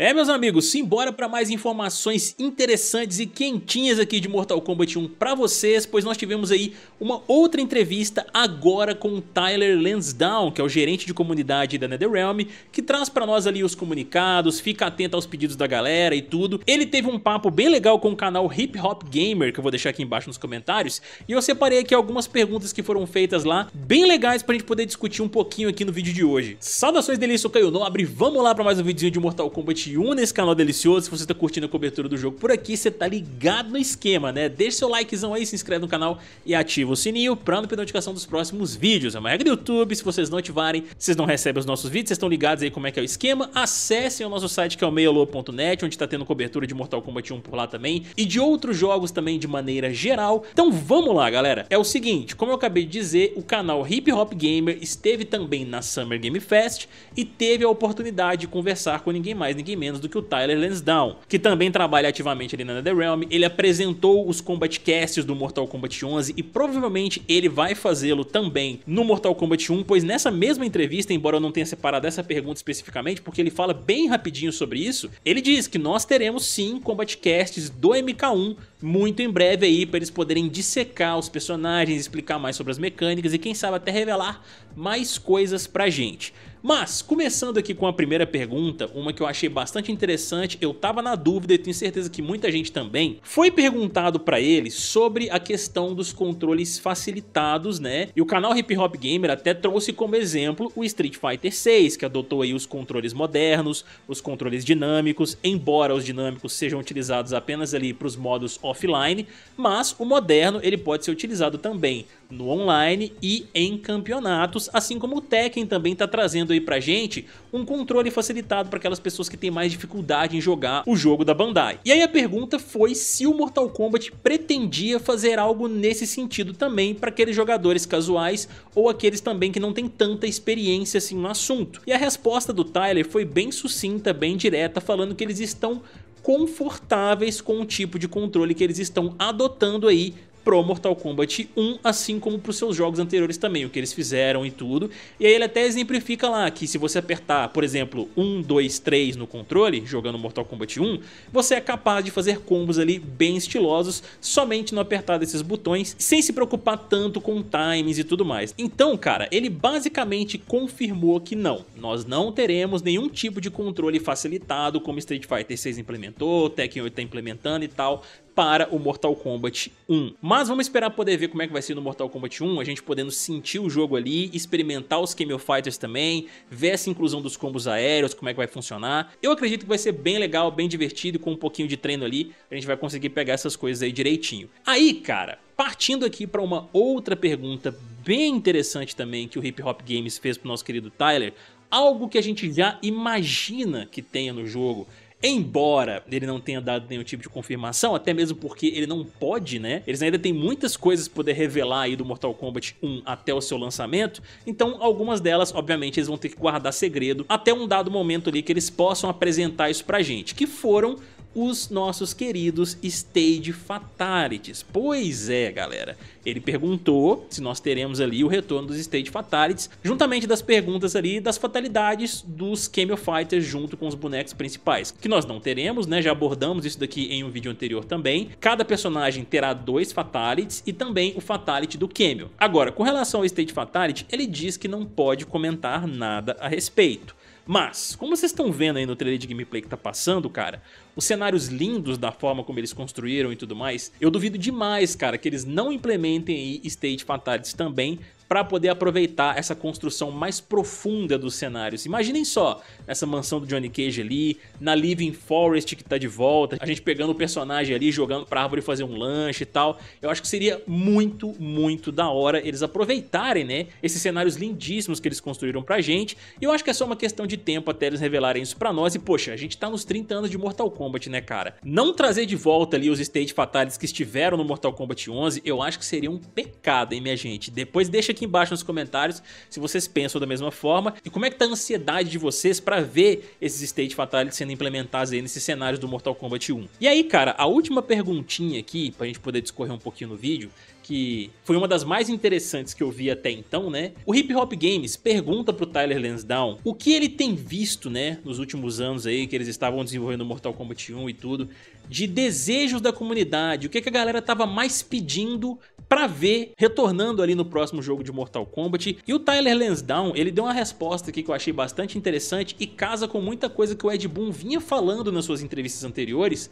É, meus amigos, simbora para mais informações interessantes e quentinhas aqui de Mortal Kombat 1 para vocês, pois nós tivemos aí uma outra entrevista agora com o Tyler Lansdowne, que é o gerente de comunidade da NetherRealm, que traz para nós ali os comunicados, fica atento aos pedidos da galera e tudo. Ele teve um papo bem legal com o canal Hip Hop Gamer, que eu vou deixar aqui embaixo nos comentários, e eu separei aqui algumas perguntas que foram feitas lá, bem legais pra gente poder discutir um pouquinho aqui no vídeo de hoje. Saudações delícia, eu Caio Nobre, vamos lá para mais um videozinho de Mortal Kombat 21 nesse canal delicioso. Se você está curtindo a cobertura do jogo por aqui, você está ligado no esquema, né? Deixa seu likezão aí, se inscreve no canal e ativa o sininho para não perder notificação dos próximos vídeos. É uma regra do YouTube, se vocês não ativarem, vocês não recebem os nossos vídeos, vocês estão ligados aí como é que é o esquema. Acessem o nosso site que é o meiolo.net, onde está tendo cobertura de Mortal Kombat 1 por lá também e de outros jogos também de maneira geral. Então vamos lá, galera. É o seguinte, como eu acabei de dizer, o canal Hip Hop Gamer esteve também na Summer Game Fest e teve a oportunidade de conversar com ninguém mais, ninguém menos do que o Tyler Lansdowne, que também trabalha ativamente ali na NetherRealm. Ele apresentou os Combat Casts do Mortal Kombat 11 e provavelmente ele vai fazê-lo também no Mortal Kombat 1, pois nessa mesma entrevista, embora eu não tenha separado essa pergunta especificamente, porque ele fala bem rapidinho sobre isso, ele diz que nós teremos sim Combat Casts do MK1 muito em breve aí para eles poderem dissecar os personagens, explicar mais sobre as mecânicas e quem sabe até revelar mais coisas pra gente. Mas, começando aqui com a primeira pergunta, uma que eu achei bastante interessante, eu tava na dúvida e tenho certeza que muita gente também, foi perguntado para ele sobre a questão dos controles facilitados, né? E o canal Hip Hop Gamer até trouxe como exemplo o Street Fighter 6, que adotou aí os controles modernos, os controles dinâmicos, embora os dinâmicos sejam utilizados apenas ali para os modos offline, mas o moderno ele pode ser utilizado também no online e em campeonatos, assim como o Tekken também está trazendo aí pra gente um controle facilitado para aquelas pessoas que têm mais dificuldade em jogar o jogo da Bandai. E aí a pergunta foi se o Mortal Kombat pretendia fazer algo nesse sentido também para aqueles jogadores casuais ou aqueles também que não têm tanta experiência assim no assunto. E a resposta do Tyler foi bem sucinta, bem direta, falando que eles estão confortáveis com o tipo de controle que eles estão adotando aí pro Mortal Kombat 1, assim como para os seus jogos anteriores também, o que eles fizeram e tudo. E aí ele até exemplifica lá que se você apertar, por exemplo, 1, 2, 3 no controle, jogando Mortal Kombat 1, você é capaz de fazer combos ali bem estilosos, somente no apertar desses botões, sem se preocupar tanto com times e tudo mais. Então, cara, ele basicamente confirmou que não, nós não teremos nenhum tipo de controle facilitado como Street Fighter 6 implementou, Tekken 8 está implementando e tal, para o Mortal Kombat 1. Mas vamos esperar poder ver como é que vai ser no Mortal Kombat 1, a gente podendo sentir o jogo ali, experimentar os Cameo Fighters também, ver essa inclusão dos combos aéreos, como é que vai funcionar. Eu acredito que vai ser bem legal, bem divertido, com um pouquinho de treino ali, a gente vai conseguir pegar essas coisas aí direitinho. Aí, cara, partindo aqui para uma outra pergunta bem interessante também que o Hip Hop Games fez pro nosso querido Tyler, algo que a gente já imagina que tenha no jogo, Embora ele não tenha dado nenhum tipo de confirmação, até mesmo porque ele não pode, né? Eles ainda têm muitas coisas para poder revelar aí do Mortal Kombat 1 até o seu lançamento, então algumas delas, obviamente, eles vão ter que guardar segredo até um dado momento ali que eles possam apresentar isso pra gente, que foram os nossos queridos Stage Fatalities. Pois é, galera. Ele perguntou se nós teremos ali o retorno dos Stage Fatalities, juntamente das perguntas ali das fatalidades dos Camel Fighters junto com os bonecos principais, que nós não teremos, né? Já abordamos isso daqui em um vídeo anterior também. Cada personagem terá dois Fatalities e também o Fatality do Camel. Agora, com relação ao State Fatality, ele diz que não pode comentar nada a respeito. Mas, como vocês estão vendo aí no trailer de gameplay que tá passando, cara, os cenários lindos da forma como eles construíram e tudo mais, eu duvido demais, cara, que eles não implementem aí State Fatalities também para poder aproveitar essa construção mais profunda dos cenários. Imaginem só essa mansão do Johnny Cage ali, na Living Forest que tá de volta, a gente pegando o personagem ali, jogando pra árvore fazer um lanche e tal. Eu acho que seria muito, muito da hora eles aproveitarem, né, esses cenários lindíssimos que eles construíram pra gente. E eu acho que é só uma questão de tempo até eles revelarem isso pra nós. E poxa, a gente tá nos 30 anos de Mortal Kombat, né, cara? Não trazer de volta ali os State Fatalities que estiveram no Mortal Kombat 11, eu acho que seria um pecado, hein, minha gente? Depois deixa aqui embaixo nos comentários se vocês pensam da mesma forma e como é que tá a ansiedade de vocês para ver esses State Fatalities sendo implementados aí nesses cenários do Mortal Kombat 1. E aí, cara, a última perguntinha aqui, pra gente poder discorrer um pouquinho no vídeo, que foi uma das mais interessantes que eu vi até então, né? O Hip Hop Games pergunta pro Tyler Lansdowne o que ele tem visto, né, nos últimos anos aí, que eles estavam desenvolvendo Mortal Kombat 1 e tudo, de desejos da comunidade, o que, é que a galera tava mais pedindo para ver retornando ali no próximo jogo de Mortal Kombat. E o Tyler Lansdowne, ele deu uma resposta aqui que eu achei bastante interessante e casa com muita coisa que o Ed Boon vinha falando nas suas entrevistas anteriores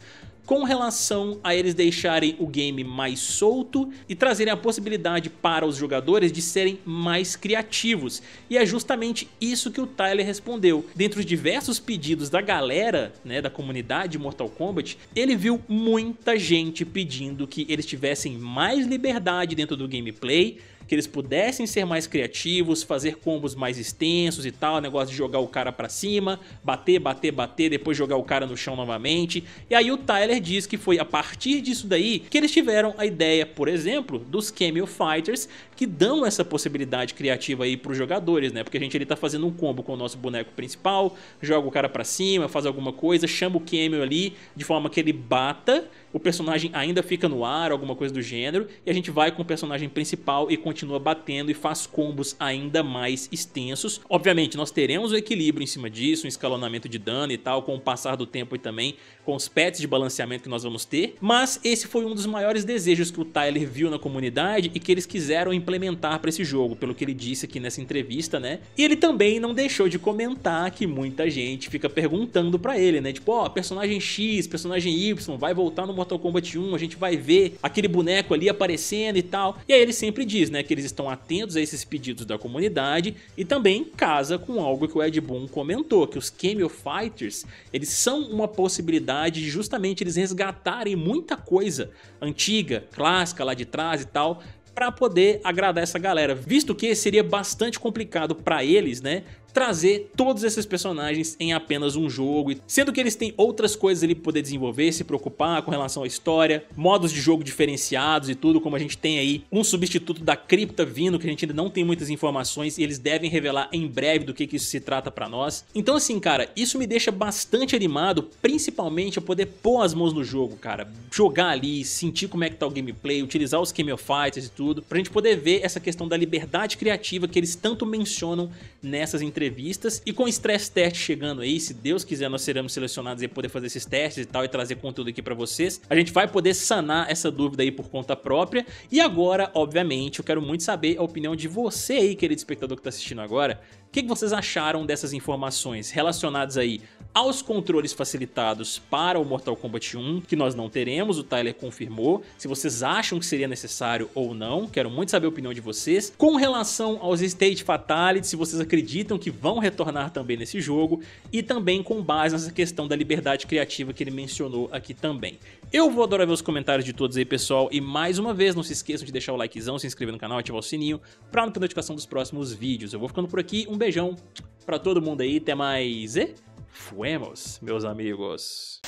com relação a eles deixarem o game mais solto e trazerem a possibilidade para os jogadores de serem mais criativos. E é justamente isso que o Tyler respondeu. Dentre os diversos pedidos da galera, né, da comunidade de Mortal Kombat, ele viu muita gente pedindo que eles tivessem mais liberdade dentro do gameplay, que eles pudessem ser mais criativos, fazer combos mais extensos e tal, negócio de jogar o cara para cima, bater, bater, bater, depois jogar o cara no chão novamente. E aí o Tyler diz que foi a partir disso daí que eles tiveram a ideia, por exemplo, dos Cameo Fighters, que dão essa possibilidade criativa aí para os jogadores, né? Porque a gente ele tá fazendo um combo com o nosso boneco principal, joga o cara para cima, faz alguma coisa, chama o Cameo ali de forma que ele bata o personagem ainda fica no ar, alguma coisa do gênero, e a gente vai com o personagem principal e continua batendo e faz combos ainda mais extensos. Obviamente, nós teremos um equilíbrio em cima disso, um escalonamento de dano e tal, com o passar do tempo e também com os pets de balanceamento que nós vamos ter, mas esse foi um dos maiores desejos que o Tyler viu na comunidade e que eles quiseram implementar para esse jogo, pelo que ele disse aqui nessa entrevista, né? E ele também não deixou de comentar que muita gente fica perguntando para ele, né? Tipo, ó, oh, personagem X, personagem Y, vai voltar no Mortal Mortal Kombat 1 a gente vai ver aquele boneco ali aparecendo e tal. E aí ele sempre diz, né, que eles estão atentos a esses pedidos da comunidade e também casa com algo que o Ed Boon comentou, que os Cameo Fighters, eles são uma possibilidade de justamente eles resgatarem muita coisa antiga, clássica lá de trás e tal, para poder agradar essa galera, visto que seria bastante complicado para eles, né, trazer todos esses personagens em apenas um jogo, sendo que eles têm outras coisas ali para poder desenvolver, se preocupar com relação à história, modos de jogo diferenciados e tudo, como a gente tem aí um substituto da cripta vindo, que a gente ainda não tem muitas informações e eles devem revelar em breve do que, que isso se trata para nós. Então assim, cara, isso me deixa bastante animado, principalmente a poder pôr as mãos no jogo, cara, jogar ali, sentir como é que tá o gameplay, utilizar os Game of Fighters e tudo, pra gente poder ver essa questão da liberdade criativa que eles tanto mencionam nessas entrevistas entrevistas e com o stress test chegando aí, se Deus quiser nós seremos selecionados e poder fazer esses testes e tal e trazer conteúdo aqui para vocês, a gente vai poder sanar essa dúvida aí por conta própria. E agora, obviamente, eu quero muito saber a opinião de você aí, querido espectador que tá assistindo agora, o que, que vocês acharam dessas informações relacionadas aí aos controles facilitados para o Mortal Kombat 1, que nós não teremos, o Tyler confirmou, se vocês acham que seria necessário ou não, quero muito saber a opinião de vocês. Com relação aos State Fatality, se vocês acreditam que vão retornar também nesse jogo e também com base nessa questão da liberdade criativa que ele mencionou aqui também. Eu vou adorar ver os comentários de todos aí, pessoal, e mais uma vez, não se esqueçam de deixar o likezão, se inscrever no canal, ativar o sininho para não perder notificação dos próximos vídeos. Eu vou ficando por aqui, um beijão para todo mundo aí, até mais e fuemos, meus amigos.